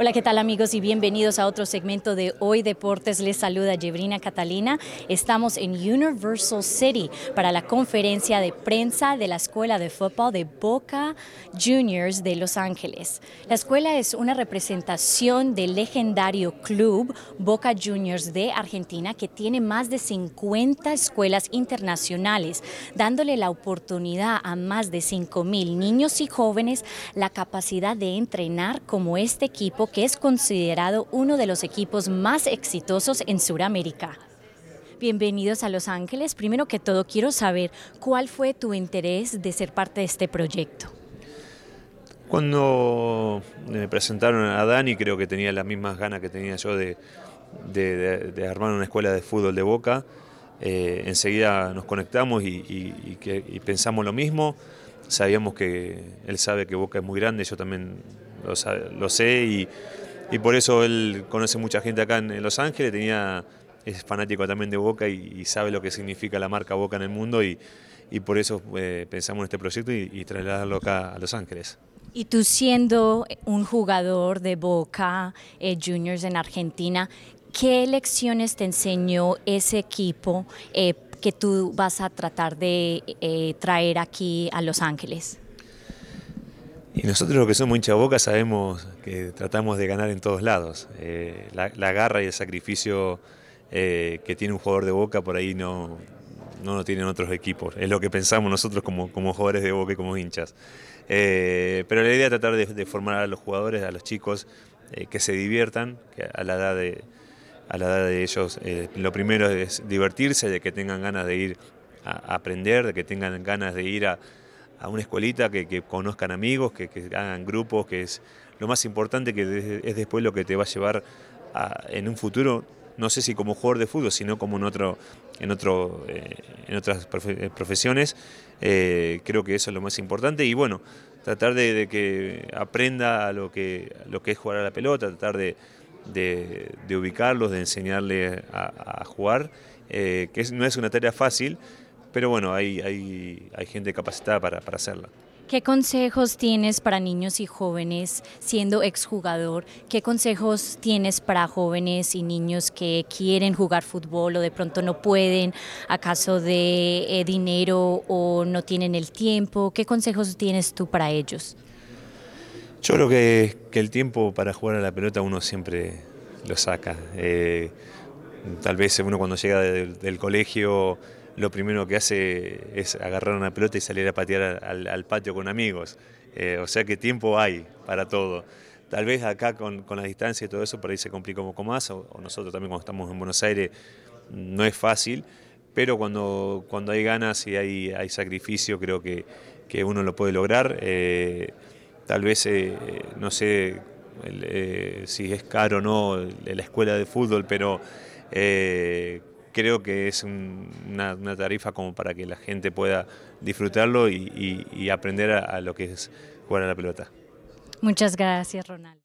Hola, ¿qué tal amigos y bienvenidos a otro segmento de Hoy Deportes? Les saluda Jebrina Catalina. Estamos en Universal City para la conferencia de prensa de la Escuela de Fútbol de Boca Juniors de Los Ángeles. La escuela es una representación del legendario club Boca Juniors de Argentina que tiene más de 50 escuelas internacionales, dándole la oportunidad a más de 5 mil niños y jóvenes la capacidad de entrenar como este equipo que es considerado uno de los equipos más exitosos en Sudamérica. Bienvenidos a Los Ángeles. Primero que todo, quiero saber cuál fue tu interés de ser parte de este proyecto. Cuando me eh, presentaron a Dani, creo que tenía las mismas ganas que tenía yo de, armar una escuela de fútbol de boca. Eh, enseguida nos conectamos y, que, y pensamos lo mismo sabíamos que él sabe que Boca es muy grande, yo también lo, sé y, por eso él conoce mucha gente acá en, Los Ángeles, tenía, es fanático también de Boca y, sabe lo que significa la marca Boca en el mundo y, por eso eh, pensamos en este proyecto y, trasladarlo acá a Los Ángeles. Y tú siendo un jugador de Boca eh, Juniors en Argentina, ¿qué lecciones te enseñó ese equipo? Eh, que tú vas a tratar de eh, traer aquí a Los Ángeles? Y nosotros los que somos hincha boca sabemos que tratamos de ganar en todos lados. Eh, la, garra y el sacrificio eh, que tiene un jugador de boca por ahí no, no lo tienen otros equipos. Es lo que pensamos nosotros como, como jugadores de boca y como hinchas. pero la idea es tratar de, formar a los jugadores, a los chicos, que se diviertan a la edad de, a la edad de ellos, eh, lo primero es divertirse, de que tengan ganas de ir a aprender, de que tengan ganas de ir a, una escuelita, que, conozcan amigos, que, hagan grupos, que es lo más importante, que es después lo que te va a llevar en un futuro, no sé si como jugador de fútbol, sino como en, otro, en, otro, eh, en otras eh, profesiones. creo que eso es lo más importante y bueno, tratar de, que aprenda lo que, lo que es jugar a la pelota, tratar de de, ubicarlos, de enseñarles a, jugar, eh, que no es una tarea fácil, pero bueno, hay, gente capacitada para, para hacerla. ¿Qué consejos tienes para niños y jóvenes siendo exjugador? ¿Qué consejos tienes para jóvenes y niños que quieren jugar fútbol o de pronto no pueden acaso de eh, dinero o no tienen el tiempo? ¿Qué consejos tienes tú para ellos? Yo creo que, el tiempo para jugar a la pelota uno siempre lo saca. Eh, tal vez uno cuando llega del, colegio lo primero que hace es agarrar una pelota y salir a patear al, patio con amigos. Eh, o sea que tiempo hay para todo. Tal vez acá con, la distancia y todo eso por ahí se complica un poco más, o, nosotros también cuando estamos en Buenos Aires mm, no es fácil, pero cuando, cuando hay ganas y hay, sacrificio creo que, uno lo puede lograr. Eh, Tal vez, eh, no sé eh, si es caro o no la escuela de fútbol, pero eh, creo que es una, tarifa como para que la gente pueda disfrutarlo y, aprender a, a lo que es jugar a la pelota. Muchas gracias, Ronald.